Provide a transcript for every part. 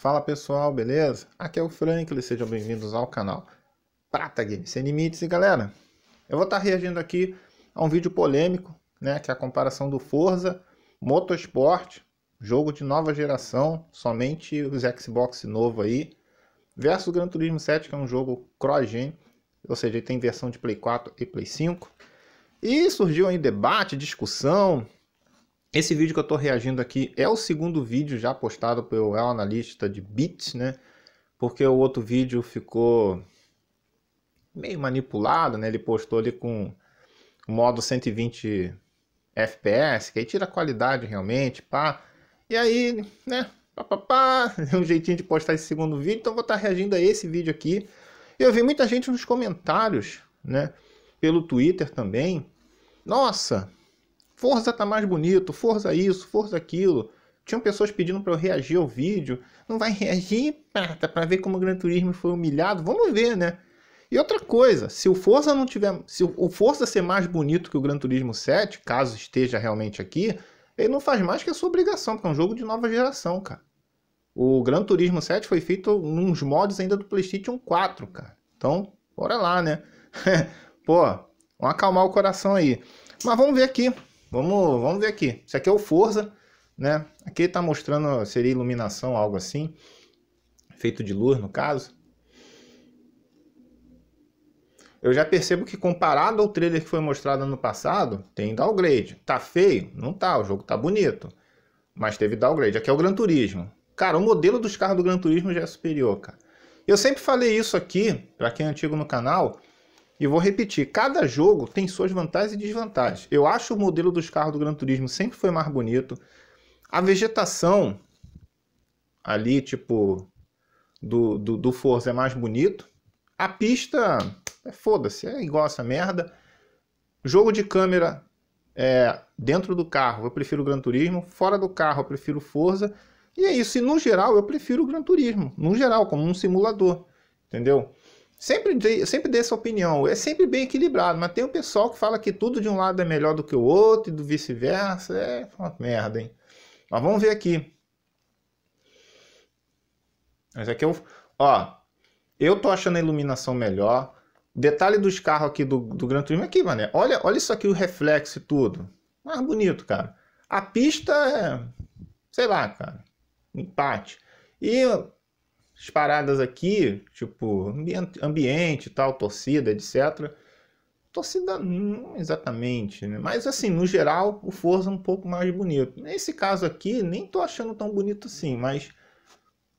Fala pessoal, beleza? Aqui é o Franklin, sejam bem-vindos ao canal Prata Game Sem Limites. E galera, eu vou estar reagindo aqui a um vídeo polêmico, né? Que é a comparação do Forza Motorsport, jogo de nova geração, somente os Xbox novo aí, versus Gran Turismo 7, que é um jogo cross-gen, ou seja, ele tem versão de Play 4 e Play 5. E surgiu aí debate, discussão, esse vídeo que eu estou reagindo aqui é o segundo vídeo já postado pelo El Analista de Bits, né? Porque o outro vídeo ficou meio manipulado, né? Ele postou ali com o modo 120 FPS, que aí tira a qualidade realmente, pá. E aí, né, pá, pá, pá, um jeitinho de postar esse segundo vídeo, então vou estar tá reagindo a esse vídeo aqui. Eu vi muita gente nos comentários, né, pelo Twitter também. Nossa, Forza tá mais bonito, força isso, força aquilo. Tinham pessoas pedindo para eu reagir ao vídeo. Não vai reagir, Tá para ver como o Gran Turismo foi humilhado. Vamos ver, né? E outra coisa, se o Forza não tiver, se o Forza ser mais bonito que o Gran Turismo 7, caso esteja realmente aqui, ele não faz mais que a sua obrigação, porque é um jogo de nova geração, cara. O Gran Turismo 7 foi feito nos mods ainda do PlayStation 4, cara. Então, bora lá, né? Pô, vamos acalmar o coração aí. Mas vamos ver aqui Vamos, vamos ver aqui. Isso aqui é o Forza, né? Aqui está mostrando, seria iluminação, algo assim. Feito de luz, no caso. Eu já percebo que comparado ao trailer que foi mostrado ano passado, tem downgrade. Tá feio? Não tá, o jogo tá bonito. Mas teve downgrade. Aqui é o Gran Turismo. Cara, o modelo dos carros do Gran Turismo já é superior, cara. Eu sempre falei isso aqui, para quem é antigo no canal, e vou repetir, cada jogo tem suas vantagens e desvantagens. Eu acho o modelo dos carros do Gran Turismo sempre foi mais bonito. A vegetação ali, tipo, do, do, do Forza é mais bonito. A pista, é, foda-se, é igual essa merda. Jogo de câmera é, dentro do carro, eu prefiro o Gran Turismo. Fora do carro, eu prefiro Forza. E é isso. E no geral, eu prefiro o Gran Turismo. No geral, como um simulador. Entendeu? Sempre, dei, sempre dei essa opinião, é sempre bem equilibrado, mas tem o um pessoal que fala que tudo de um lado é melhor do que o outro e do vice-versa, é uma merda, hein? Mas vamos ver aqui. mas aqui eu é Ó, eu tô achando a iluminação melhor. Detalhe dos carros aqui do, do Gran Turismo aqui, mané. Olha, olha isso aqui, o reflexo e tudo. Mais bonito, cara. A pista é... Sei lá, cara. Empate. E as paradas aqui, tipo ambiente ambiente tal, torcida, etc. Torcida não exatamente, né? Mas assim, no geral, o Forza é um pouco mais bonito. Nesse caso aqui, nem tô achando tão bonito assim, mas.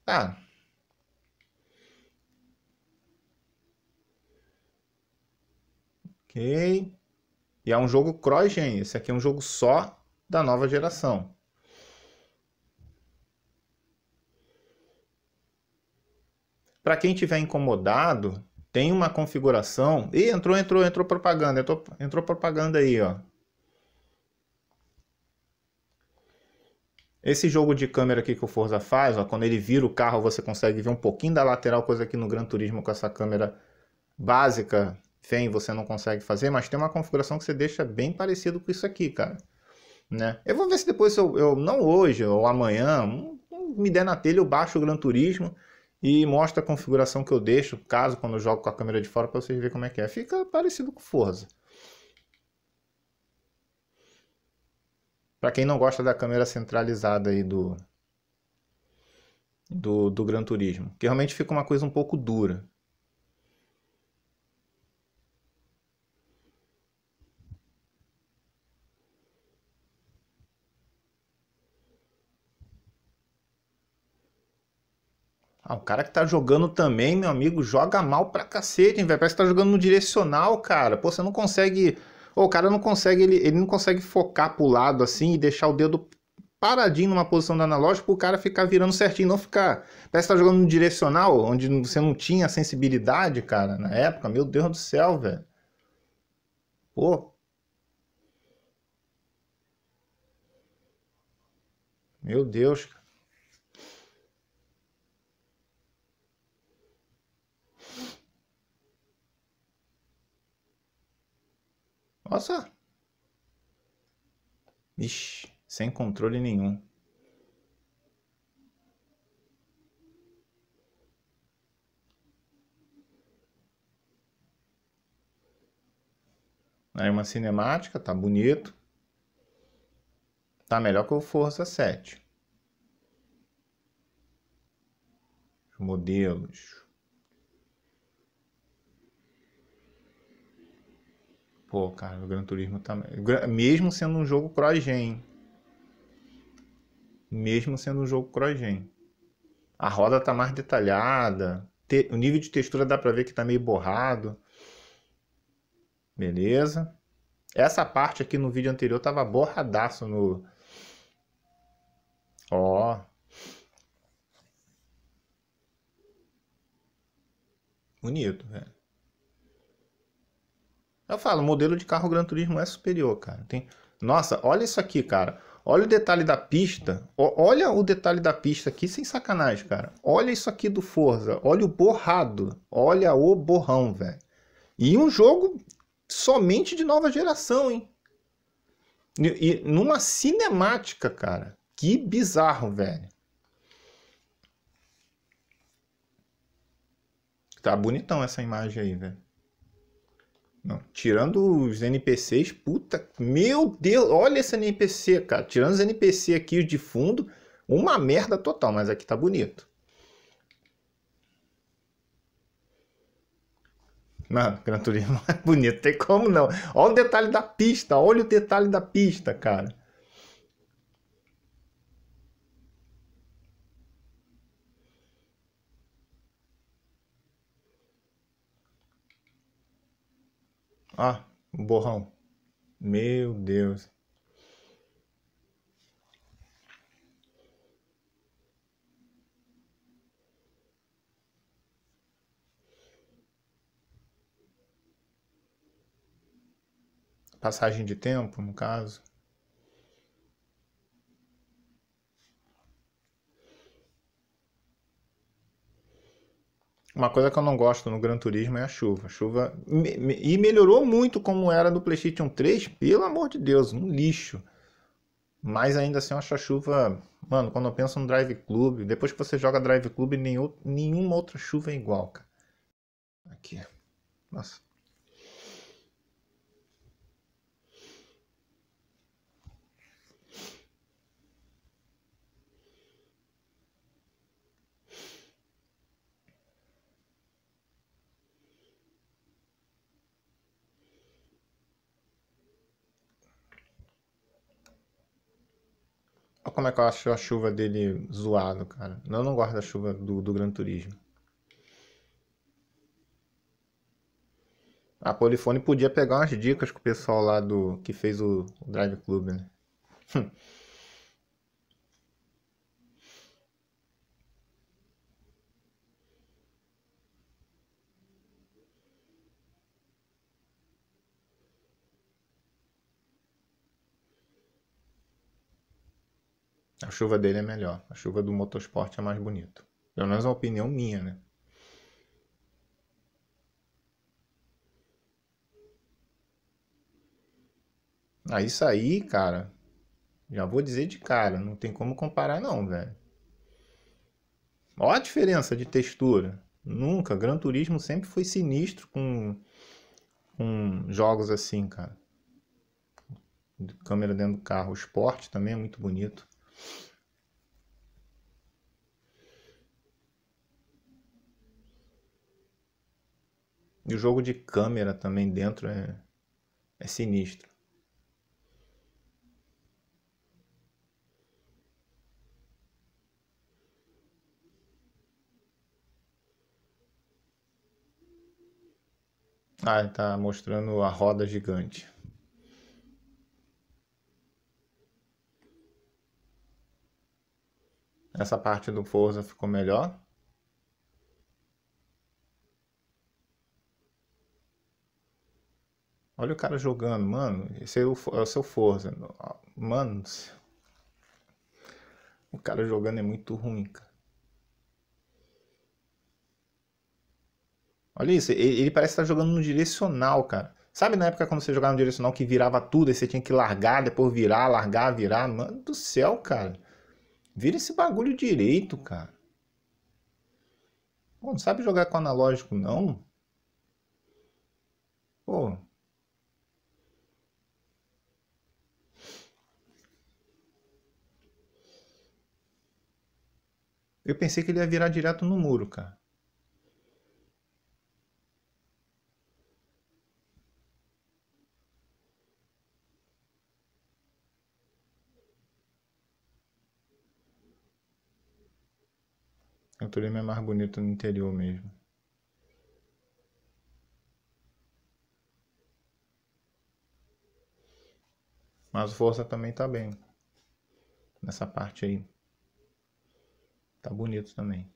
Tá. Ah, ok. E é um jogo cross-gen. Esse aqui é um jogo só da nova geração. Para quem tiver incomodado, tem uma configuração. E entrou, entrou, entrou propaganda, entrou, entrou propaganda aí, ó. Esse jogo de câmera aqui que o Forza faz, ó, quando ele vira o carro, você consegue ver um pouquinho da lateral, coisa que no Gran Turismo com essa câmera básica vem, você não consegue fazer, mas tem uma configuração que você deixa bem parecido com isso aqui, cara. Né? Eu vou ver se depois eu, eu não hoje ou amanhã, me der na telha, eu baixo o Gran Turismo e mostra a configuração que eu deixo, caso quando eu jogo com a câmera de fora, para vocês verem como é que é. Fica parecido com Forza. Para quem não gosta da câmera centralizada aí do, do, do Gran Turismo, que realmente fica uma coisa um pouco dura. Ah, o cara que tá jogando também, meu amigo, joga mal pra cacete, hein, velho? Parece que tá jogando no direcional, cara. Pô, você não consegue. Oh, o cara não consegue, ele, ele não consegue focar pro lado assim e deixar o dedo paradinho numa posição do analógico pro cara ficar virando certinho, não ficar. Parece que tá jogando no direcional, onde você não tinha sensibilidade, cara, na época. Meu Deus do céu, velho. Pô. Meu Deus, cara. Nossa! Ixi, sem controle nenhum. Aí uma cinemática, tá bonito. Tá melhor que o Força 7. Modelos. Pô, cara, o Gran Turismo também. Tá mesmo sendo um jogo cross-gen. Mesmo sendo um jogo cross-gen. A roda tá mais detalhada. O nível de textura dá pra ver que tá meio borrado. Beleza. Essa parte aqui no vídeo anterior tava borradaço no... Ó. Bonito, velho. Eu falo, o modelo de carro Gran Turismo é superior, cara. Tem... Nossa, olha isso aqui, cara. Olha o detalhe da pista. olha o detalhe da pista aqui, sem sacanagem, cara. Olha isso aqui do Forza. Olha o borrado. Olha o borrão, velho. E um jogo somente de nova geração, hein? E, e numa cinemática, cara. Que bizarro, velho. Tá bonitão essa imagem aí, velho. Não, tirando os NPCs, puta, meu Deus, olha esse NPC, cara. Tirando os NPC aqui de fundo, uma merda total, mas aqui tá bonito. mano Gran Turismo é bonito, tem como não. Olha o detalhe da pista, olha o detalhe da pista, cara. Ah, um borrão. Meu Deus. Passagem de tempo, no caso. Uma coisa que eu não gosto no Gran Turismo é a chuva. A chuva. E melhorou muito como era no PlayStation 3, pelo amor de Deus, um lixo. Mas ainda assim eu acho a chuva. Mano, quando eu penso no Drive Club, depois que você joga Drive Club, nenhum, nenhuma outra chuva é igual, cara. Aqui. Nossa. Olha como é que eu acho a chuva dele zoado, cara. Eu não gosto da chuva do, do Gran Turismo. A Polifone podia pegar umas dicas com o pessoal lá do que fez o, o Drive Club, né? Hum. A chuva dele é melhor. A chuva do motorsport é mais bonito. Pelo menos a opinião minha, né? Ah, isso aí, cara. Já vou dizer de cara, não tem como comparar não, velho. Olha a diferença de textura. Nunca, Gran Turismo sempre foi sinistro com, com jogos assim, cara. Câmera dentro do carro. O esporte também é muito bonito. E o jogo de câmera também dentro é, é sinistro. Ah, tá mostrando a roda gigante. Essa parte do Forza ficou melhor. Olha o cara jogando, mano. Esse é o, é seu Forza. Mano. O cara jogando é muito ruim, cara. Olha isso, ele, parece estar jogando no direcional, cara. Sabe na época quando você jogava no direcional que virava tudo, e você tinha que largar, depois virar, largar, virar? Mano do céu, cara. Vira esse bagulho direito, cara. Pô, não sabe jogar com analógico, não? Pô. Eu pensei que ele ia virar direto no muro, cara. A natureza é mais bonita no interior mesmo. Mas o Força também tá bem. Nessa parte aí. Tá bonito também.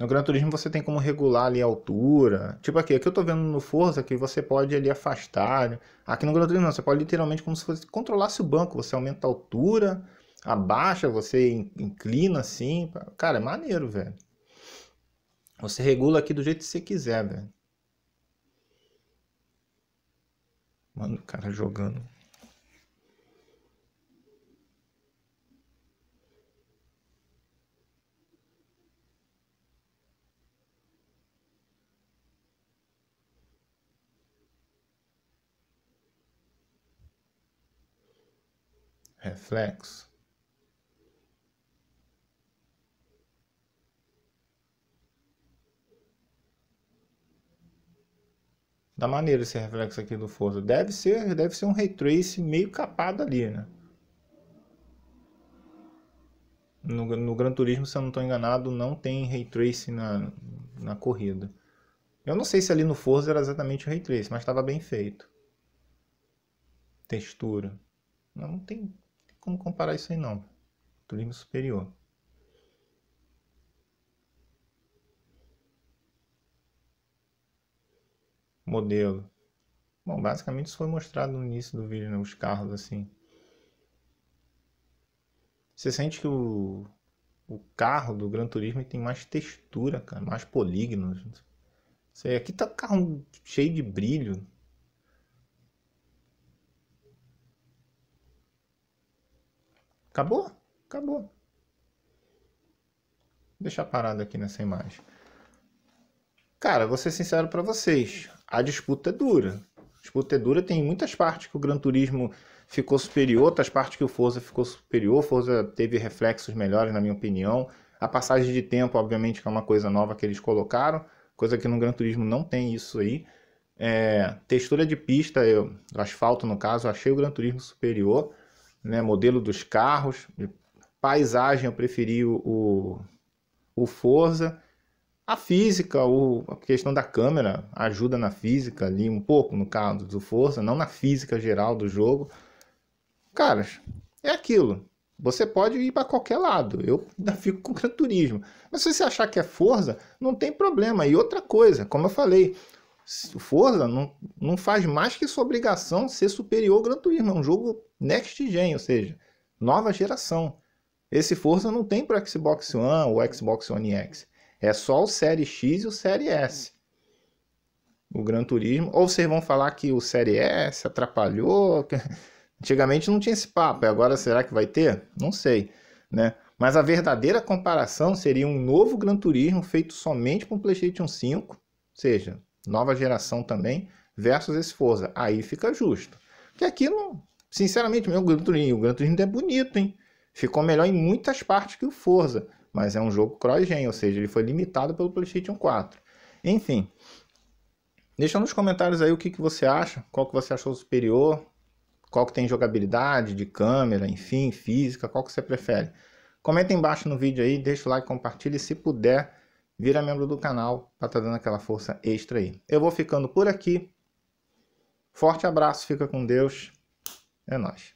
No Gran Turismo você tem como regular ali a altura. Tipo aqui, aqui eu tô vendo no Forza que você pode ali afastar. Né? Aqui no Gran Turismo não, você pode literalmente como se fosse controlasse o banco. Você aumenta a altura, abaixa, você inclina assim. Cara, é maneiro, velho. Você regula aqui do jeito que você quiser, velho. Mano, o cara jogando. Reflexo. da maneiro esse reflexo aqui do Forza. Deve ser, deve ser um ray trace meio capado ali, né? No, no Gran Turismo, se eu não estou enganado, não tem ray trace na, na corrida. Eu não sei se ali no Forza era exatamente o ray trace, mas estava bem feito. Textura. Não, não tem como comparar isso aí não. Turismo superior. modelo. Bom, basicamente isso foi mostrado no início do vídeo, né? Os carros assim. Você sente que o, o carro do Gran Turismo tem mais textura, cara, mais polígonos. Você, aqui tá carro cheio de brilho. Acabou? Acabou. Vou deixar parado aqui nessa imagem. Cara, vou ser sincero para vocês a disputa é dura. A disputa é dura, tem muitas partes que o Gran Turismo ficou superior, outras partes que o Forza ficou superior, Forza teve reflexos melhores, na minha opinião. A passagem de tempo, obviamente, que é uma coisa nova que eles colocaram, coisa que no Gran Turismo não tem isso aí. É, textura de pista, eu, asfalto no caso, eu achei o Gran Turismo superior, né, modelo dos carros, paisagem eu preferi o, o Forza, a física, o, a questão da câmera ajuda na física ali um pouco, no caso do Força, não na física geral do jogo. Caras, é aquilo. Você pode ir para qualquer lado. Eu fico com Gran Turismo. Mas se você achar que é Forza, não tem problema. E outra coisa, como eu falei, Forza não, não faz mais que sua obrigação ser superior ao Gran Turismo. É um jogo next gen, ou seja, nova geração. Esse Forza não tem para Xbox One ou Xbox One X. É só o Série X e o Série S. O Gran Turismo. Ou vocês vão falar que o Série S atrapalhou. Que... Antigamente não tinha esse papo, agora será que vai ter? Não sei, né? Mas a verdadeira comparação seria um novo Gran Turismo feito somente com o PlayStation 5, ou seja, nova geração também, versus esse Forza. Aí fica justo. Porque aqui, não, sinceramente, meu Gran Turismo, o Gran Turismo é bonito, hein? Ficou melhor em muitas partes que o Forza mas é um jogo cross-gen, ou seja, ele foi limitado pelo PlayStation 4. Enfim, deixa nos comentários aí o que, que você acha, qual que você achou superior, qual que tem jogabilidade, de câmera, enfim, física, qual que você prefere. Comenta embaixo no vídeo aí, deixa o like, compartilha e se puder, vira membro do canal para estar tá dando aquela força extra aí. Eu vou ficando por aqui. Forte abraço, fica com Deus. É nóis.